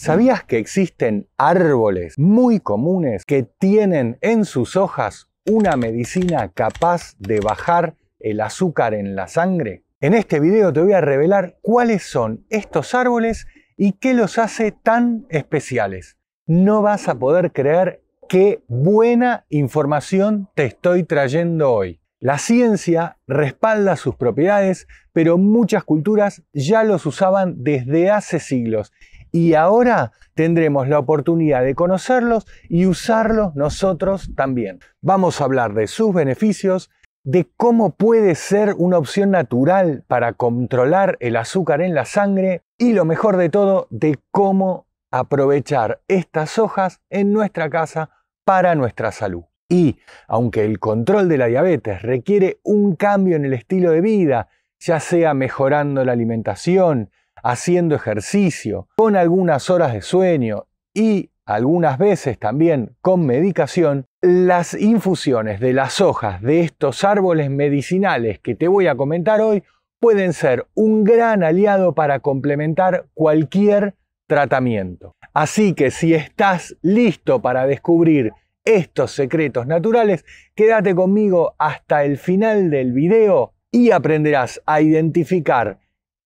¿Sabías que existen árboles muy comunes que tienen en sus hojas una medicina capaz de bajar el azúcar en la sangre? En este video te voy a revelar cuáles son estos árboles y qué los hace tan especiales. No vas a poder creer qué buena información te estoy trayendo hoy. La ciencia respalda sus propiedades, pero muchas culturas ya los usaban desde hace siglos y ahora tendremos la oportunidad de conocerlos y usarlos nosotros también. Vamos a hablar de sus beneficios, de cómo puede ser una opción natural para controlar el azúcar en la sangre y lo mejor de todo, de cómo aprovechar estas hojas en nuestra casa para nuestra salud. Y aunque el control de la diabetes requiere un cambio en el estilo de vida, ya sea mejorando la alimentación, haciendo ejercicio, con algunas horas de sueño y algunas veces también con medicación, las infusiones de las hojas de estos árboles medicinales que te voy a comentar hoy pueden ser un gran aliado para complementar cualquier tratamiento. Así que si estás listo para descubrir estos secretos naturales, quédate conmigo hasta el final del video y aprenderás a identificar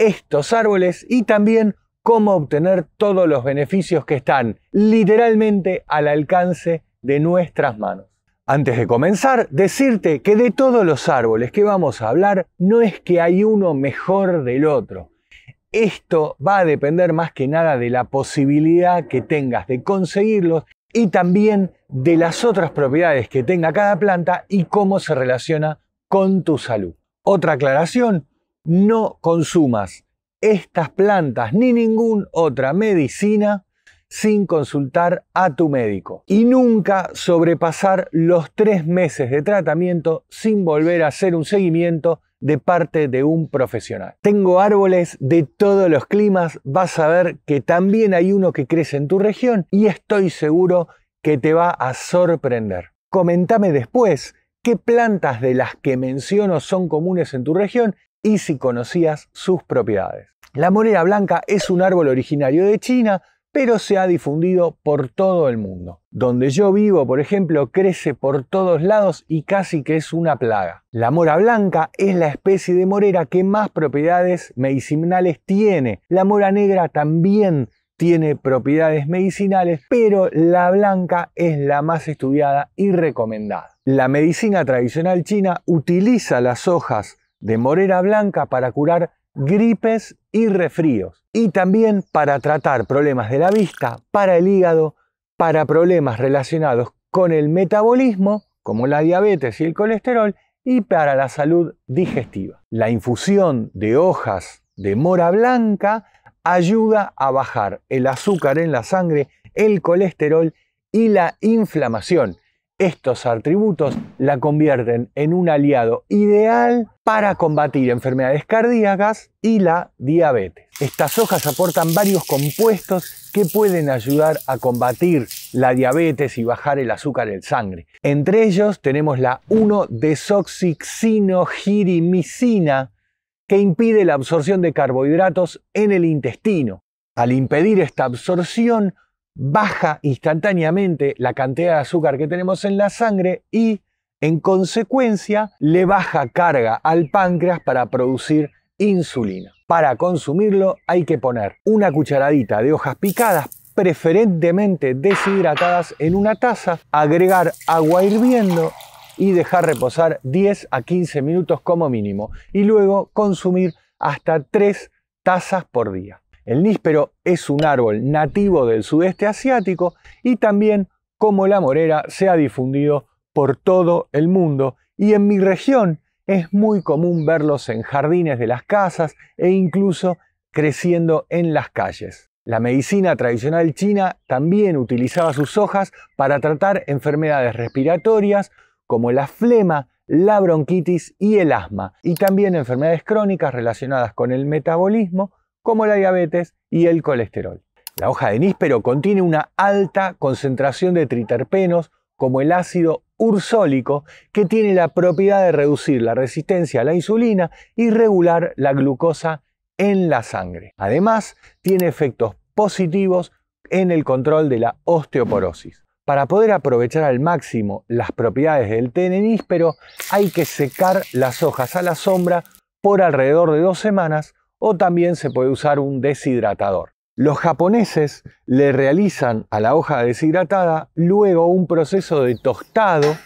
estos árboles y también cómo obtener todos los beneficios que están literalmente al alcance de nuestras manos. Antes de comenzar, decirte que de todos los árboles que vamos a hablar, no es que hay uno mejor del otro. Esto va a depender más que nada de la posibilidad que tengas de conseguirlos y también de las otras propiedades que tenga cada planta y cómo se relaciona con tu salud. Otra aclaración, no consumas estas plantas ni ninguna otra medicina sin consultar a tu médico. Y nunca sobrepasar los tres meses de tratamiento sin volver a hacer un seguimiento de parte de un profesional. Tengo árboles de todos los climas, vas a ver que también hay uno que crece en tu región y estoy seguro que te va a sorprender. Coméntame después qué plantas de las que menciono son comunes en tu región y si conocías sus propiedades. La morera blanca es un árbol originario de China, pero se ha difundido por todo el mundo. Donde yo vivo, por ejemplo, crece por todos lados y casi que es una plaga. La mora blanca es la especie de morera que más propiedades medicinales tiene. La mora negra también tiene propiedades medicinales, pero la blanca es la más estudiada y recomendada. La medicina tradicional china utiliza las hojas de morera blanca para curar gripes y refríos Y también para tratar problemas de la vista, para el hígado, para problemas relacionados con el metabolismo, como la diabetes y el colesterol, y para la salud digestiva. La infusión de hojas de mora blanca ayuda a bajar el azúcar en la sangre, el colesterol y la inflamación, estos atributos la convierten en un aliado ideal para combatir enfermedades cardíacas y la diabetes. Estas hojas aportan varios compuestos que pueden ayudar a combatir la diabetes y bajar el azúcar en sangre. Entre ellos tenemos la 1-desoxixinogirimicina que impide la absorción de carbohidratos en el intestino. Al impedir esta absorción, baja instantáneamente la cantidad de azúcar que tenemos en la sangre y en consecuencia le baja carga al páncreas para producir insulina. Para consumirlo hay que poner una cucharadita de hojas picadas preferentemente deshidratadas en una taza, agregar agua hirviendo y dejar reposar 10 a 15 minutos como mínimo y luego consumir hasta 3 tazas por día. El níspero es un árbol nativo del sudeste asiático y también, como la morera, se ha difundido por todo el mundo y en mi región es muy común verlos en jardines de las casas e incluso creciendo en las calles. La medicina tradicional china también utilizaba sus hojas para tratar enfermedades respiratorias como la flema, la bronquitis y el asma, y también enfermedades crónicas relacionadas con el metabolismo como la diabetes y el colesterol. La hoja de níspero contiene una alta concentración de triterpenos como el ácido ursólico que tiene la propiedad de reducir la resistencia a la insulina y regular la glucosa en la sangre. Además, tiene efectos positivos en el control de la osteoporosis. Para poder aprovechar al máximo las propiedades del té de níspero, hay que secar las hojas a la sombra por alrededor de dos semanas o también se puede usar un deshidratador. Los japoneses le realizan a la hoja deshidratada luego un proceso de tostado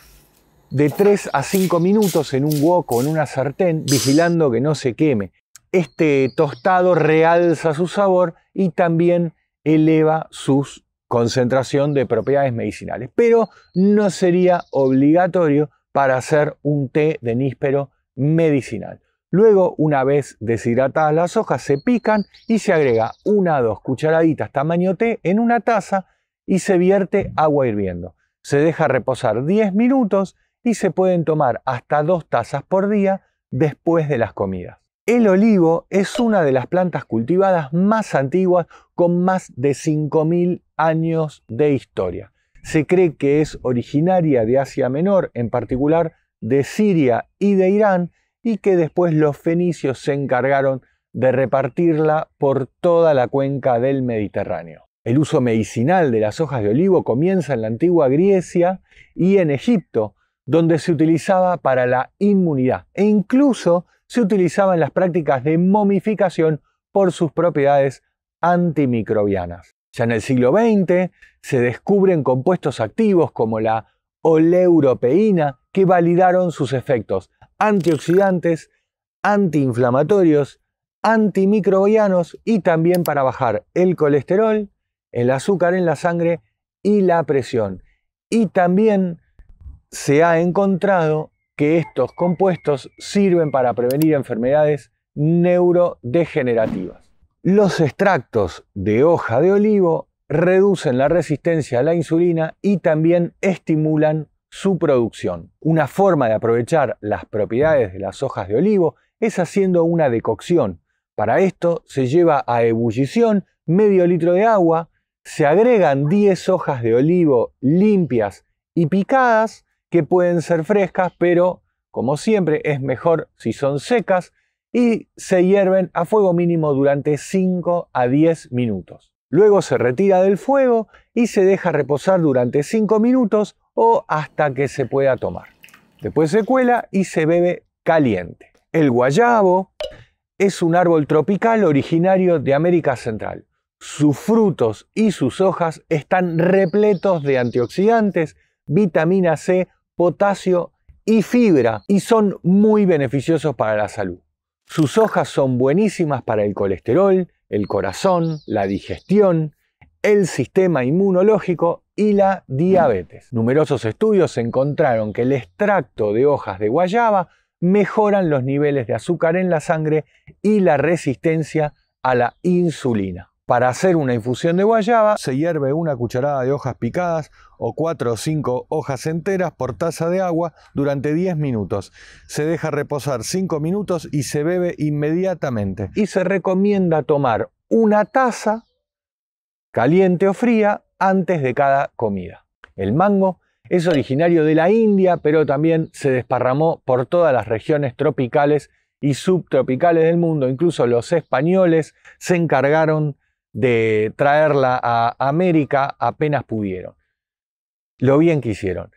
de 3 a 5 minutos en un wok o en una sartén, vigilando que no se queme. Este tostado realza su sabor y también eleva su concentración de propiedades medicinales, pero no sería obligatorio para hacer un té de níspero medicinal. Luego, una vez deshidratadas las hojas, se pican y se agrega una o dos cucharaditas tamaño té en una taza y se vierte agua hirviendo. Se deja reposar 10 minutos y se pueden tomar hasta dos tazas por día después de las comidas. El olivo es una de las plantas cultivadas más antiguas con más de 5.000 años de historia. Se cree que es originaria de Asia Menor, en particular de Siria y de Irán, y que después los fenicios se encargaron de repartirla por toda la cuenca del Mediterráneo. El uso medicinal de las hojas de olivo comienza en la antigua Grecia y en Egipto, donde se utilizaba para la inmunidad e incluso se utilizaban en las prácticas de momificación por sus propiedades antimicrobianas. Ya en el siglo XX se descubren compuestos activos como la oleuropeína que validaron sus efectos, antioxidantes, antiinflamatorios, antimicrobianos y también para bajar el colesterol, el azúcar en la sangre y la presión. Y también se ha encontrado que estos compuestos sirven para prevenir enfermedades neurodegenerativas. Los extractos de hoja de olivo reducen la resistencia a la insulina y también estimulan su producción. Una forma de aprovechar las propiedades de las hojas de olivo es haciendo una decocción. Para esto se lleva a ebullición medio litro de agua, se agregan 10 hojas de olivo limpias y picadas que pueden ser frescas, pero como siempre es mejor si son secas y se hierven a fuego mínimo durante 5 a 10 minutos. Luego se retira del fuego y se deja reposar durante 5 minutos o hasta que se pueda tomar. Después se cuela y se bebe caliente. El guayabo es un árbol tropical originario de América Central. Sus frutos y sus hojas están repletos de antioxidantes, vitamina C, potasio y fibra y son muy beneficiosos para la salud. Sus hojas son buenísimas para el colesterol, el corazón, la digestión, el sistema inmunológico y la diabetes. Numerosos estudios encontraron que el extracto de hojas de guayaba mejoran los niveles de azúcar en la sangre y la resistencia a la insulina. Para hacer una infusión de guayaba se hierve una cucharada de hojas picadas o 4 o 5 hojas enteras por taza de agua durante 10 minutos. Se deja reposar 5 minutos y se bebe inmediatamente. Y se recomienda tomar una taza caliente o fría, antes de cada comida. El mango es originario de la India, pero también se desparramó por todas las regiones tropicales y subtropicales del mundo. Incluso los españoles se encargaron de traerla a América apenas pudieron. Lo bien que hicieron.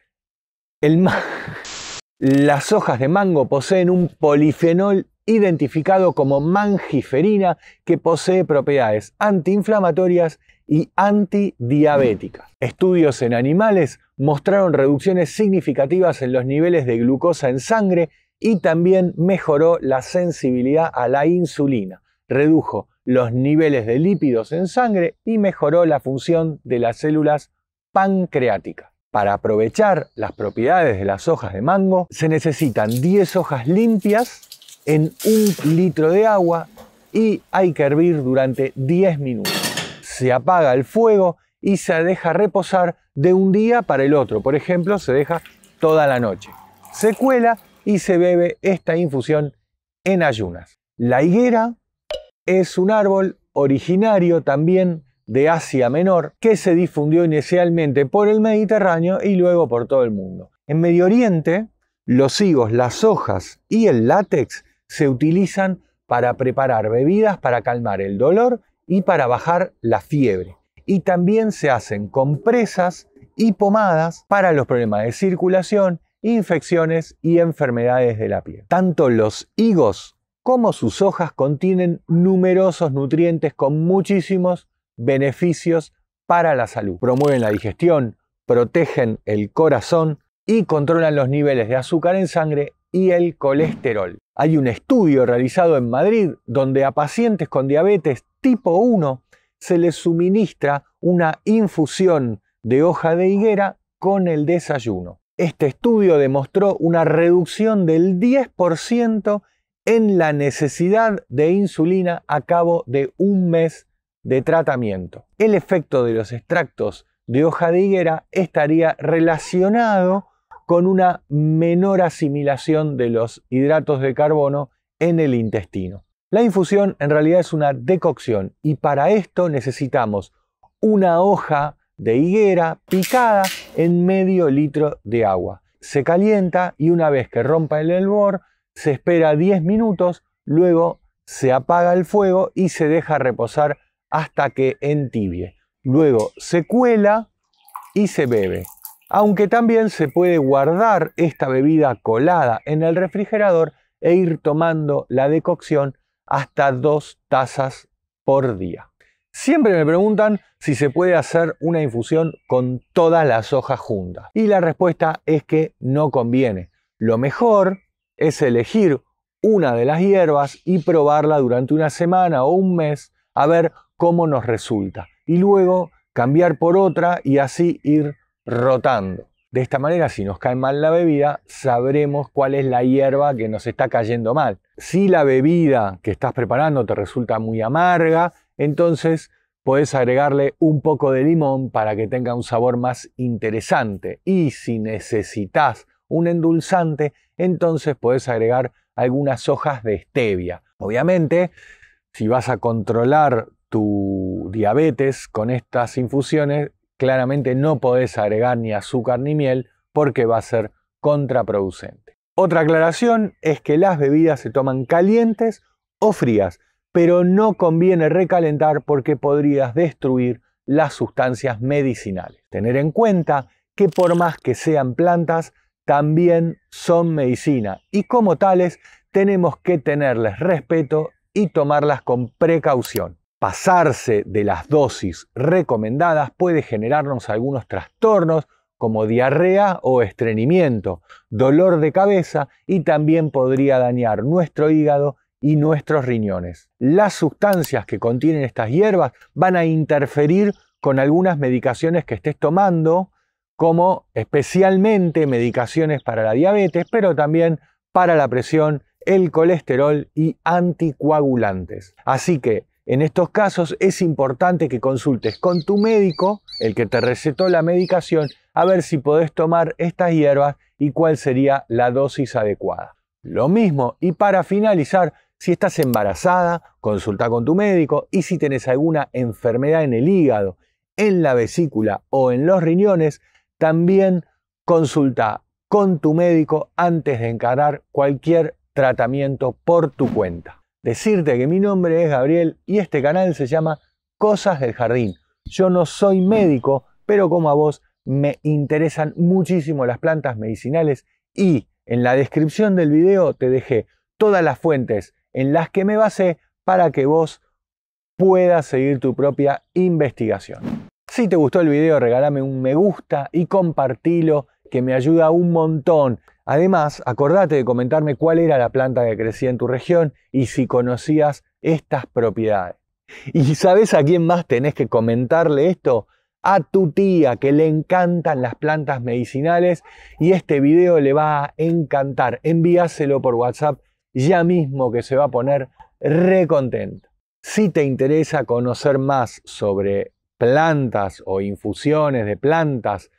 Las hojas de mango poseen un polifenol identificado como mangiferina que posee propiedades antiinflamatorias y antidiabéticas. Estudios en animales mostraron reducciones significativas en los niveles de glucosa en sangre y también mejoró la sensibilidad a la insulina, redujo los niveles de lípidos en sangre y mejoró la función de las células pancreáticas. Para aprovechar las propiedades de las hojas de mango, se necesitan 10 hojas limpias en un litro de agua y hay que hervir durante 10 minutos se apaga el fuego y se deja reposar de un día para el otro. Por ejemplo, se deja toda la noche. Se cuela y se bebe esta infusión en ayunas. La higuera es un árbol originario también de Asia Menor que se difundió inicialmente por el Mediterráneo y luego por todo el mundo. En Medio Oriente, los higos, las hojas y el látex se utilizan para preparar bebidas para calmar el dolor y para bajar la fiebre. Y también se hacen compresas y pomadas para los problemas de circulación, infecciones y enfermedades de la piel. Tanto los higos como sus hojas contienen numerosos nutrientes con muchísimos beneficios para la salud. Promueven la digestión, protegen el corazón y controlan los niveles de azúcar en sangre y el colesterol. Hay un estudio realizado en Madrid donde a pacientes con diabetes tipo 1 se les suministra una infusión de hoja de higuera con el desayuno. Este estudio demostró una reducción del 10% en la necesidad de insulina a cabo de un mes de tratamiento. El efecto de los extractos de hoja de higuera estaría relacionado con una menor asimilación de los hidratos de carbono en el intestino. La infusión en realidad es una decocción y para esto necesitamos una hoja de higuera picada en medio litro de agua. Se calienta y una vez que rompa el hervor se espera 10 minutos, luego se apaga el fuego y se deja reposar hasta que entibie. Luego se cuela y se bebe aunque también se puede guardar esta bebida colada en el refrigerador e ir tomando la decocción hasta dos tazas por día. Siempre me preguntan si se puede hacer una infusión con todas las hojas juntas. Y la respuesta es que no conviene. Lo mejor es elegir una de las hierbas y probarla durante una semana o un mes a ver cómo nos resulta. Y luego cambiar por otra y así ir rotando. De esta manera, si nos cae mal la bebida, sabremos cuál es la hierba que nos está cayendo mal. Si la bebida que estás preparando te resulta muy amarga, entonces puedes agregarle un poco de limón para que tenga un sabor más interesante. Y si necesitas un endulzante, entonces puedes agregar algunas hojas de stevia. Obviamente, si vas a controlar tu diabetes con estas infusiones, claramente no podés agregar ni azúcar ni miel porque va a ser contraproducente. Otra aclaración es que las bebidas se toman calientes o frías, pero no conviene recalentar porque podrías destruir las sustancias medicinales. Tener en cuenta que por más que sean plantas, también son medicina y como tales tenemos que tenerles respeto y tomarlas con precaución. Pasarse de las dosis recomendadas puede generarnos algunos trastornos como diarrea o estreñimiento, dolor de cabeza y también podría dañar nuestro hígado y nuestros riñones. Las sustancias que contienen estas hierbas van a interferir con algunas medicaciones que estés tomando, como especialmente medicaciones para la diabetes, pero también para la presión, el colesterol y anticoagulantes. Así que en estos casos es importante que consultes con tu médico, el que te recetó la medicación, a ver si podés tomar estas hierbas y cuál sería la dosis adecuada. Lo mismo, y para finalizar, si estás embarazada, consulta con tu médico y si tenés alguna enfermedad en el hígado, en la vesícula o en los riñones, también consulta con tu médico antes de encarar cualquier tratamiento por tu cuenta decirte que mi nombre es Gabriel y este canal se llama Cosas del Jardín. Yo no soy médico, pero como a vos me interesan muchísimo las plantas medicinales y en la descripción del video te dejé todas las fuentes en las que me basé para que vos puedas seguir tu propia investigación. Si te gustó el video, regálame un me gusta y compartilo, que me ayuda un montón. Además, acordate de comentarme cuál era la planta que crecía en tu región y si conocías estas propiedades. ¿Y sabes a quién más tenés que comentarle esto? A tu tía que le encantan las plantas medicinales y este video le va a encantar. Envíaselo por WhatsApp ya mismo que se va a poner recontento. Si te interesa conocer más sobre plantas o infusiones de plantas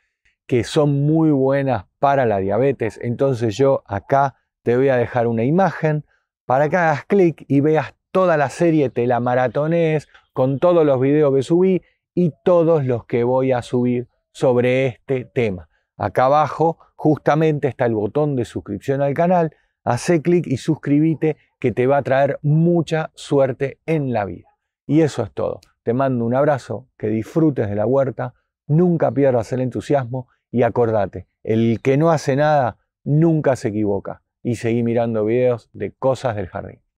que son muy buenas para la diabetes. Entonces yo acá te voy a dejar una imagen para que hagas clic y veas toda la serie, te la maratones con todos los videos que subí y todos los que voy a subir sobre este tema. Acá abajo justamente está el botón de suscripción al canal. hace clic y suscríbete que te va a traer mucha suerte en la vida. Y eso es todo. Te mando un abrazo, que disfrutes de la huerta, nunca pierdas el entusiasmo y acordate, el que no hace nada nunca se equivoca. Y seguí mirando videos de cosas del jardín.